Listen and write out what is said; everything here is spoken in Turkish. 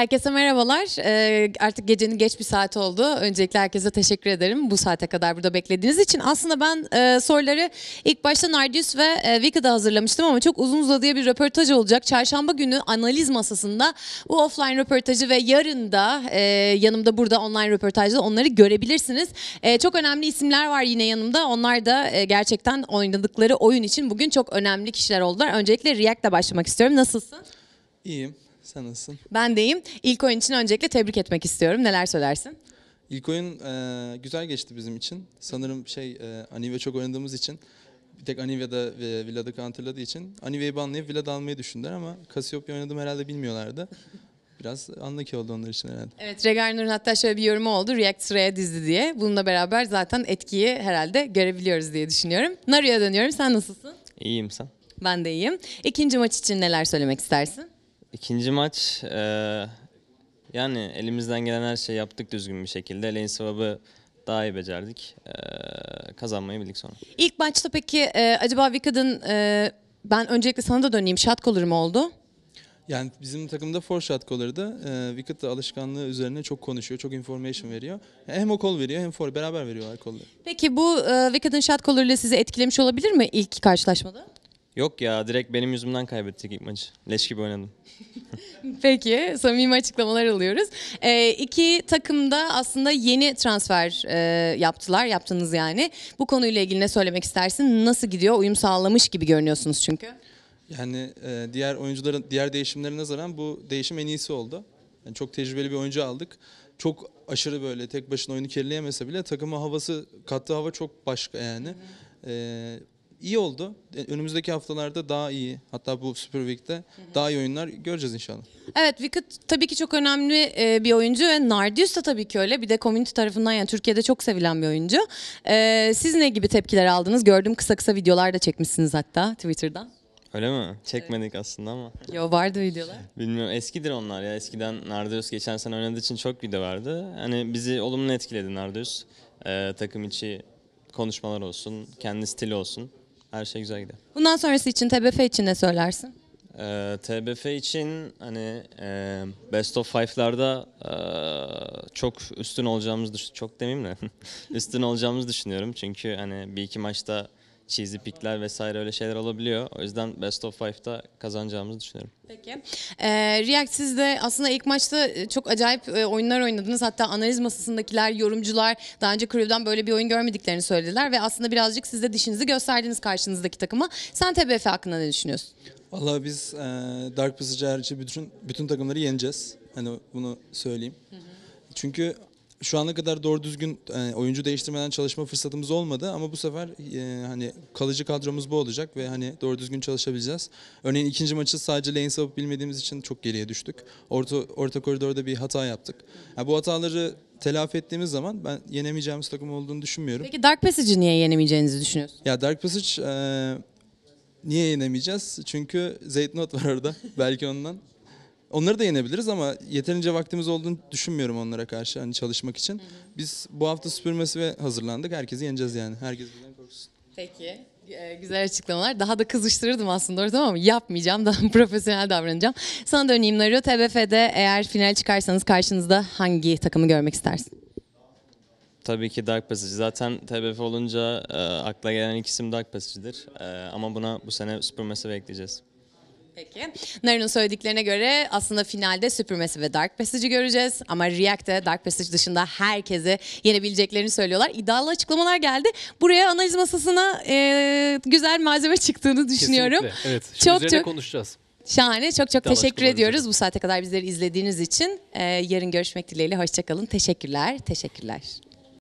Herkese merhabalar. Ee, artık gecenin geç bir saati oldu. Öncelikle herkese teşekkür ederim bu saate kadar burada beklediğiniz için. Aslında ben e, soruları ilk başta Nardius ve e, Vicky'de hazırlamıştım ama çok uzun uzadıya bir röportaj olacak. Çarşamba günü analiz masasında bu offline röportajı ve yarın da e, yanımda burada online röportajda onları görebilirsiniz. E, çok önemli isimler var yine yanımda. Onlar da e, gerçekten oynadıkları oyun için bugün çok önemli kişiler oldular. Öncelikle React'la başlamak istiyorum. Nasılsın? İyiyim. Sen nasılsın? Ben deyim. İlk oyun için öncelikle tebrik etmek istiyorum. Neler söylersin? İlk oyun e, güzel geçti bizim için. Sanırım şey e, Anive çok oynadığımız için bir tek Anive'da ve Villa'da counterladığı için Anive'yi banlayıp Villa'da almayı düşündüler ama Cassiopeia oynadım herhalde bilmiyorlardı. Biraz anlaki oldu onlar için herhalde. Evet, Regarner'ın hatta şöyle bir yorumu oldu. React sıraya dizdi diye. Bununla beraber zaten etkiyi herhalde görebiliyoruz diye düşünüyorum. Naru'ya dönüyorum. Sen nasılsın? İyiyim sen. Ben de iyiyim. İkinci maç için neler söylemek istersin? İkinci maç e, yani elimizden gelen her şeyi yaptık düzgün bir şekilde. Lane swap'ı daha iyi becerdik. E, kazanmayı bildik sonra. İlk maçta peki e, acaba Vicad'ın e, ben öncelikle sana da döneyim. Shot collar mı oldu? Yani bizim takımda four shot collar'da e, Wicked alışkanlığı üzerine çok konuşuyor, çok information veriyor. Hem o kol veriyor hem four beraber veriyorlar kolları. Peki bu e, Wicked'ın shot collar'ıyla sizi etkilemiş olabilir mi ilk karşılaşmada? Yok ya direkt benim yüzümden kaybettik ilk maçı. Leş gibi oynadım. Peki samimi açıklamalar alıyoruz. Ee, iki takım da aslında yeni transfer e, yaptılar, yaptınız yani. Bu konuyla ilgili ne söylemek istersin? Nasıl gidiyor? Uyum sağlamış gibi görünüyorsunuz çünkü. Yani e, diğer oyuncuların diğer değişimlerine nazaran bu değişim en iyisi oldu. Yani çok tecrübeli bir oyuncu aldık. Çok aşırı böyle tek başına oyunu kirleyemese bile takıma havası kattığı hava çok başka yani. Ee, iyi oldu. E, önümüzdeki haftalarda daha iyi. Hatta bu Super Week'te daha iyi oyunlar göreceğiz inşallah. Evet Wicked tabii ki çok önemli e, bir oyuncu ve Nardius da tabii ki öyle. Bir de community tarafından yani Türkiye'de çok sevilen bir oyuncu. E, siz ne gibi tepkiler aldınız? Gördüm kısa kısa videolar da çekmişsiniz hatta Twitter'dan. Öyle mi? Çekmedik aslında ama. Yo vardı videolar. Bilmiyorum eskidir onlar ya. Eskiden Nardius geçen sene oynadığı için çok video vardı. Hani bizi olumlu etkiledi Nardius. Ee, takım içi konuşmalar olsun, kendi stili olsun. Her şey güzel gidiyor. Bundan sonrası için TBF için ne söylersin? Ee, TBF için hani e, Best of Five'larda e, çok üstün olacağımız çok demeyeyim de üstün olacağımızı düşünüyorum. Çünkü hani bir iki maçta cheesy pikler vesaire öyle şeyler olabiliyor. O yüzden Best of Five'da kazanacağımızı düşünüyorum. Peki. Ee, React siz de aslında ilk maçta e, çok acayip e, oyunlar oynadınız. Hatta analiz masasındakiler, yorumcular daha önce Crew'dan böyle bir oyun görmediklerini söylediler ve aslında birazcık siz de dişinizi gösterdiniz karşınızdaki takıma. Sen TBF hakkında ne düşünüyorsun? Valla biz e, Dark Passage harici bütün, bütün takımları yeneceğiz. Hani bunu söyleyeyim. Hı hı. Çünkü şu ana kadar doğru düzgün e, oyuncu değiştirmeden çalışma fırsatımız olmadı ama bu sefer e, hani kalıcı kadromuz bu olacak ve hani doğru düzgün çalışabileceğiz. Örneğin ikinci maçı sadece lane swap bilmediğimiz için çok geriye düştük. Orta orta koridorda bir hata yaptık. Yani bu hataları telafi ettiğimiz zaman ben yenemeyeceğimiz takım olduğunu düşünmüyorum. Peki Dark Passage'ı niye yenemeyeceğinizi düşünüyorsunuz? Ya Dark Passage e, niye yenemeyeceğiz? Çünkü Zeytnot var orada belki ondan. Onları da yenebiliriz ama yeterince vaktimiz olduğunu düşünmüyorum onlara karşı hani çalışmak için. Hı hı. Biz bu hafta süpürmesi ve hazırlandık. Herkesi yeneceğiz yani. Herkes bizden korksun. Peki. Ee, güzel açıklamalar. Daha da kızıştırırdım aslında orada ama yapmayacağım. Daha profesyonel davranacağım. Sana döneyim Naru. TBF'de eğer final çıkarsanız karşınızda hangi takımı görmek istersin? Tabii ki Dark Passage. Zaten TBF olunca e, akla gelen ilk isim Dark Passage'dir. E, ama buna bu sene Supermassive ekleyeceğiz. Peki. Narin'in söylediklerine göre aslında finalde Supermassive ve Dark Passage'i göreceğiz. Ama React'te Dark Passage dışında herkese yenebileceklerini söylüyorlar. İddialı açıklamalar geldi. Buraya analiz masasına e, güzel malzeme çıktığını düşünüyorum. Kesinlikle. Evet. Şimdi çok, çok konuşacağız. Şahane. Çok çok İddialı teşekkür ediyoruz bu saate kadar bizleri izlediğiniz için. E, yarın görüşmek dileğiyle. Hoşçakalın. Teşekkürler. Teşekkürler.